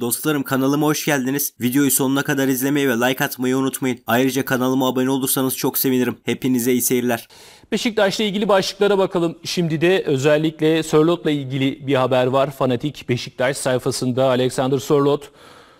Dostlarım kanalıma hoş geldiniz. Videoyu sonuna kadar izlemeyi ve like atmayı unutmayın. Ayrıca kanalıma abone olursanız çok sevinirim. Hepinize iyi seyirler. Beşiktaş'la ilgili başlıklara bakalım. Şimdi de özellikle Sörlot'la ilgili bir haber var. Fanatik Beşiktaş sayfasında Alexander Sörlot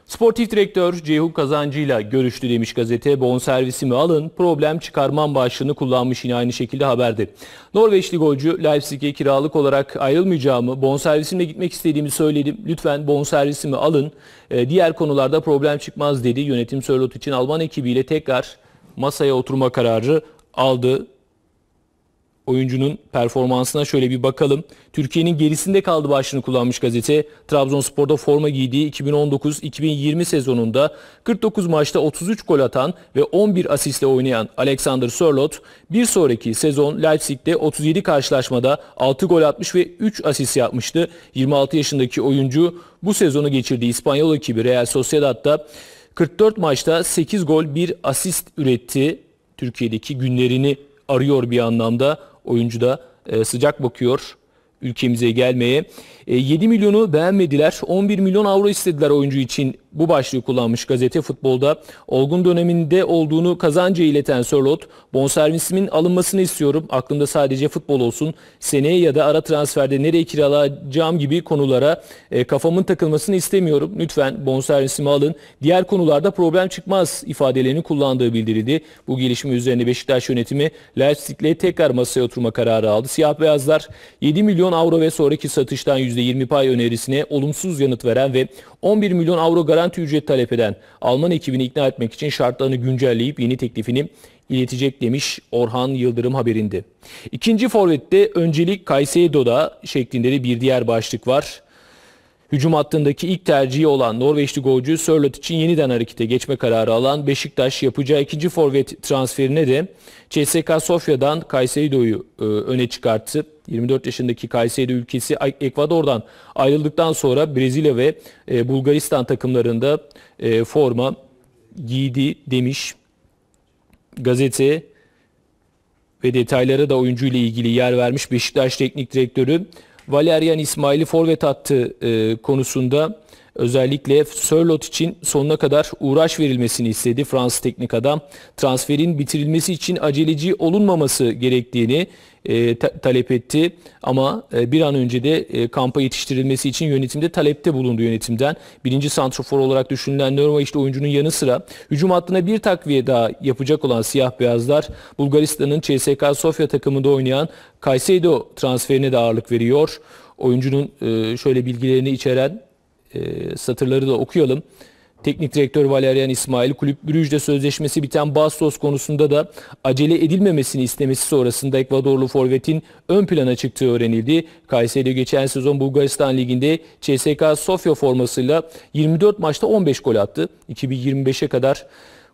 Sportif direktör Ceyhun Kazancı'yla görüştü demiş gazete. bon Bonservisimi alın, problem çıkarmam başlığını kullanmış yine aynı şekilde haberde. Norveçli golcü Leipzig'e kiralık olarak ayrılmayacağımı, bon bonservisimle gitmek istediğimi söyledim. Lütfen bon bonservisimi alın, e, diğer konularda problem çıkmaz dedi. Yönetim Sörlot için Alman ekibiyle tekrar masaya oturma kararı aldı oyuncunun performansına şöyle bir bakalım. Türkiye'nin gerisinde kaldı başlığını kullanmış gazete. Trabzonspor'da forma giydiği 2019-2020 sezonunda 49 maçta 33 gol atan ve 11 asistle oynayan Alexander Sörlot bir sonraki sezon Leipzig'te 37 karşılaşmada 6 gol atmış ve 3 asist yapmıştı. 26 yaşındaki oyuncu bu sezonu geçirdiği İspanyol ekibi Real Sociedad'da 44 maçta 8 gol 1 asist üretti. Türkiye'deki günlerini arıyor bir anlamda. Oyuncu da e, sıcak bakıyor ülkemize gelmeye. 7 e, milyonu beğenmediler. 11 milyon avro istediler oyuncu için bu başlığı kullanmış gazete futbolda. Olgun döneminde olduğunu kazancı ileten Sörlot, bonservisimin alınmasını istiyorum. Aklımda sadece futbol olsun. Seneye ya da ara transferde nereye kiralayacağım gibi konulara e, kafamın takılmasını istemiyorum. Lütfen bonservisimi alın. Diğer konularda problem çıkmaz ifadelerini kullandığı bildirildi. Bu gelişme üzerine Beşiktaş yönetimi Leipzig'le tekrar masaya oturma kararı aldı. Siyah beyazlar 7 milyon avro ve sonraki satıştan %20 pay önerisine olumsuz yanıt veren ve 11 milyon avro garanti ücret talep eden Alman ekibini ikna etmek için şartlarını güncelleyip yeni teklifini iletecek demiş Orhan Yıldırım haberinde. İkinci forvette öncelik Kayseri'de şeklinde de bir diğer başlık var. Hücum hattındaki ilk tercihi olan Norveçli golcü Sörlot için yeniden harekete geçme kararı alan Beşiktaş yapacağı ikinci forvet transferine de CSKA Sofya'dan Kayserido'yu e, öne çıkarttı. 24 yaşındaki Kayseri ülkesi Ekvador'dan ayrıldıktan sonra Brezilya ve e, Bulgaristan takımlarında e, forma giydi demiş gazete ve detaylara da oyuncuyla ilgili yer vermiş Beşiktaş Teknik Direktörü Valerian İsmail'i forvet attı e, konusunda Özellikle Sörlot için sonuna kadar uğraş verilmesini istedi Fransız teknik adam. Transferin bitirilmesi için aceleci olunmaması gerektiğini e, ta- talep etti. Ama e, bir an önce de e, kampa yetiştirilmesi için yönetimde talepte bulundu yönetimden. Birinci santrofor olarak düşünülen norma işte oyuncunun yanı sıra hücum hattına bir takviye daha yapacak olan siyah beyazlar Bulgaristan'ın CSK Sofya takımında oynayan Kayseydo transferine de ağırlık veriyor. Oyuncunun e, şöyle bilgilerini içeren e, satırları da okuyalım. Teknik direktör Valerian İsmail kulüp Brüj'de sözleşmesi biten Bastos konusunda da acele edilmemesini istemesi sonrasında Ekvadorlu forvetin ön plana çıktığı öğrenildi. Kayseri geçen sezon Bulgaristan Ligi'nde CSK Sofya formasıyla 24 maçta 15 gol attı. 2025'e kadar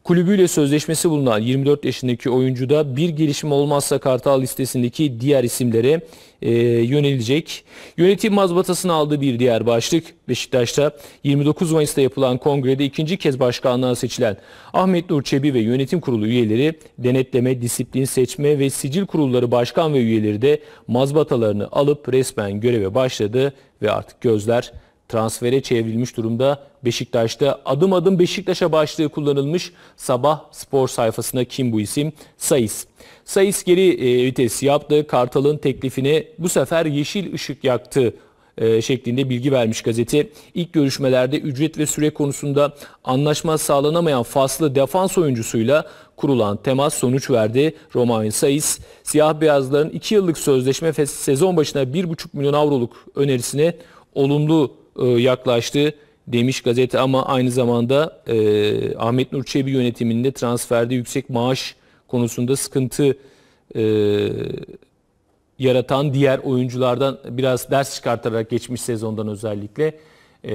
Kulübüyle sözleşmesi bulunan 24 yaşındaki oyuncu da bir gelişme olmazsa Kartal listesindeki diğer isimlere e, yönelecek. Yönetim mazbatasını aldığı bir diğer başlık Beşiktaş'ta 29 Mayıs'ta yapılan kongrede ikinci kez başkanlığa seçilen Ahmet Nur Çebi ve yönetim kurulu üyeleri denetleme, disiplin seçme ve sicil kurulları başkan ve üyeleri de mazbatalarını alıp resmen göreve başladı ve artık gözler transfere çevrilmiş durumda Beşiktaş'ta. Adım adım Beşiktaş'a başlığı kullanılmış sabah spor sayfasına kim bu isim? Sayıs. Sayıs geri e, vites yaptı. Kartal'ın teklifine bu sefer yeşil ışık yaktı e, şeklinde bilgi vermiş gazete. İlk görüşmelerde ücret ve süre konusunda anlaşma sağlanamayan Faslı defans oyuncusuyla kurulan temas sonuç verdi. Romain Saiz, siyah beyazların 2 yıllık sözleşme ve sezon başına 1,5 milyon avroluk önerisine olumlu e, yaklaştı demiş gazete ama aynı zamanda e, Ahmet Nur Çebi yönetiminde transferde yüksek maaş konusunda sıkıntı e, yaratan diğer oyunculardan biraz ders çıkartarak geçmiş sezondan özellikle e,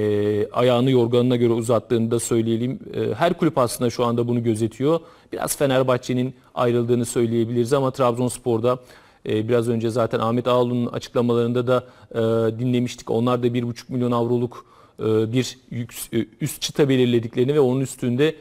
ayağını yorganına göre uzattığını da söyleyelim. E, her kulüp aslında şu anda bunu gözetiyor. Biraz Fenerbahçe'nin ayrıldığını söyleyebiliriz ama Trabzonspor'da ee, biraz önce zaten Ahmet Ağaoğlu'nun açıklamalarında da e, dinlemiştik. Onlar da 1,5 milyon avroluk e, bir e, üst çıta belirlediklerini ve onun üstünde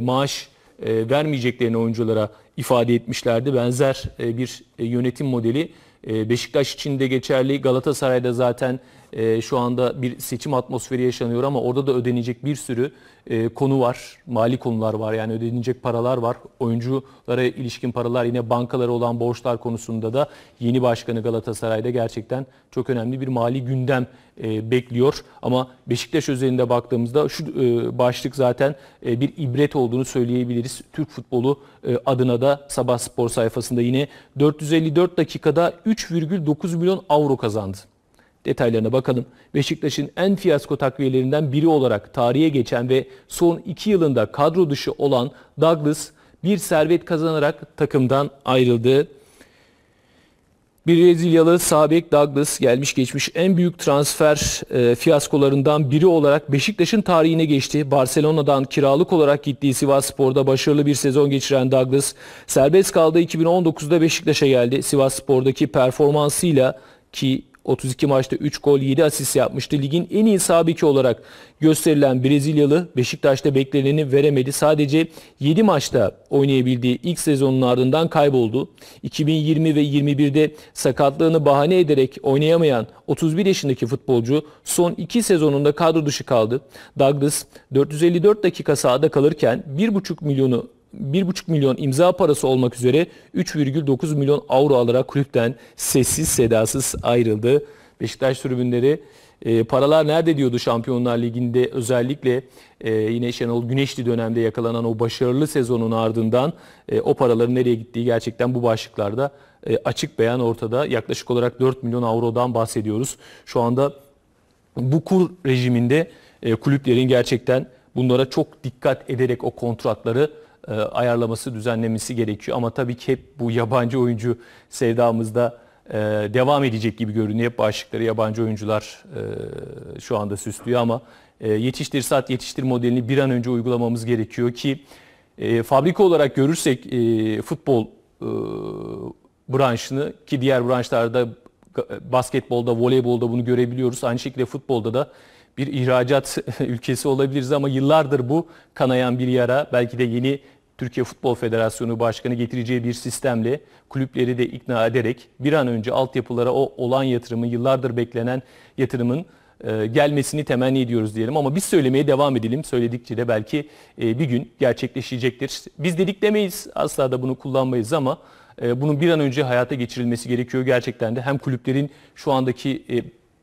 maaş vermeyeceklerini oyunculara ifade etmişlerdi. Benzer bir yönetim modeli Beşiktaş için de geçerli. Galatasaray'da zaten e, şu anda bir seçim atmosferi yaşanıyor ama orada da ödenecek bir sürü e, konu var. Mali konular var yani ödenecek paralar var. Oyunculara ilişkin paralar yine bankalara olan borçlar konusunda da yeni başkanı Galatasaray'da gerçekten çok önemli bir mali gündem e, bekliyor. Ama Beşiktaş üzerinde baktığımızda şu e, başlık zaten e, bir ibret olduğunu söyleyebiliriz. Türk futbolu e, adına da Sabah Spor sayfasında yine 454 dakikada 3,9 milyon avro kazandı. Detaylarına bakalım. Beşiktaş'ın en fiyasko takviyelerinden biri olarak tarihe geçen ve son 2 yılında kadro dışı olan Douglas bir servet kazanarak takımdan ayrıldı. Brezilyalı Sabek Douglas gelmiş geçmiş en büyük transfer e, fiyaskolarından biri olarak Beşiktaş'ın tarihine geçti. Barcelona'dan kiralık olarak gittiği Sivas Spor'da başarılı bir sezon geçiren Douglas serbest kaldığı 2019'da Beşiktaş'a geldi. Sivas Spor'daki performansıyla ki 32 maçta 3 gol 7 asist yapmıştı. Ligin en iyi sabiki olarak gösterilen Brezilyalı Beşiktaş'ta bekleneni veremedi. Sadece 7 maçta oynayabildiği ilk sezonun ardından kayboldu. 2020 ve 21'de sakatlığını bahane ederek oynayamayan 31 yaşındaki futbolcu son 2 sezonunda kadro dışı kaldı. Douglas 454 dakika sahada kalırken 1,5 milyonu 1,5 milyon imza parası olmak üzere 3,9 milyon avro alarak kulüpten sessiz sedasız ayrıldı. Beşiktaş tribünleri e, paralar nerede diyordu Şampiyonlar Ligi'nde özellikle e, yine Şenol Güneşli dönemde yakalanan o başarılı sezonun ardından e, o paraların nereye gittiği gerçekten bu başlıklarda e, açık beyan ortada. Yaklaşık olarak 4 milyon avrodan bahsediyoruz. Şu anda bu kur rejiminde e, kulüplerin gerçekten bunlara çok dikkat ederek o kontratları e, ayarlaması, düzenlemesi gerekiyor. Ama tabii ki hep bu yabancı oyuncu sevdamızda e, devam edecek gibi görünüyor. Hep bağışıkları yabancı oyuncular e, şu anda süslüyor ama yetiştir saat yetiştir modelini bir an önce uygulamamız gerekiyor ki fabrika olarak görürsek futbol branşını ki diğer branşlarda basketbolda, voleybolda bunu görebiliyoruz. Aynı şekilde futbolda da bir ihracat ülkesi olabiliriz ama yıllardır bu kanayan bir yara. Belki de yeni Türkiye Futbol Federasyonu Başkanı getireceği bir sistemle kulüpleri de ikna ederek bir an önce altyapılara o olan yatırımın, yıllardır beklenen yatırımın e, gelmesini temenni ediyoruz diyelim. Ama biz söylemeye devam edelim. Söyledikçe de belki e, bir gün gerçekleşecektir. Biz dedik demeyiz. Asla da bunu kullanmayız ama e, bunun bir an önce hayata geçirilmesi gerekiyor gerçekten de. Hem kulüplerin şu andaki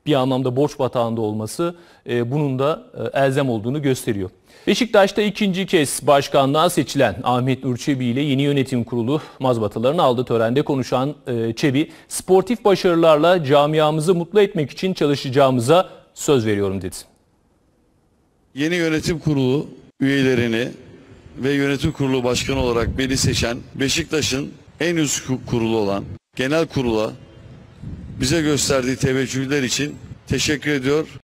bir anlamda borç batağında olması e, bunun da e, elzem olduğunu gösteriyor. Beşiktaş'ta ikinci kez başkanlığa seçilen Ahmet Nur Çebi ile yeni yönetim kurulu mazbatalarını aldı. Törende konuşan e, Çebi, sportif başarılarla camiamızı mutlu etmek için çalışacağımıza söz veriyorum dedi. Yeni yönetim kurulu üyelerini ve yönetim kurulu başkanı olarak beni seçen Beşiktaş'ın en üst kurulu olan genel kurula bize gösterdiği teveccühler için teşekkür ediyor.